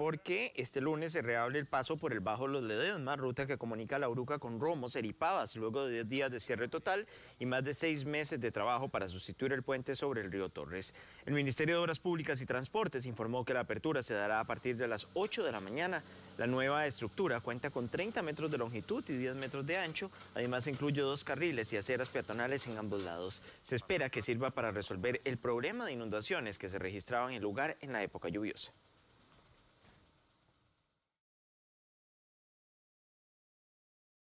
porque este lunes se reabre el paso por el Bajo Los Ledesma, ruta que comunica La Uruca con Romo, Seripabas, luego de 10 días de cierre total y más de seis meses de trabajo para sustituir el puente sobre el río Torres. El Ministerio de Obras Públicas y Transportes informó que la apertura se dará a partir de las 8 de la mañana. La nueva estructura cuenta con 30 metros de longitud y 10 metros de ancho, además incluye dos carriles y aceras peatonales en ambos lados. Se espera que sirva para resolver el problema de inundaciones que se registraban en el lugar en la época lluviosa.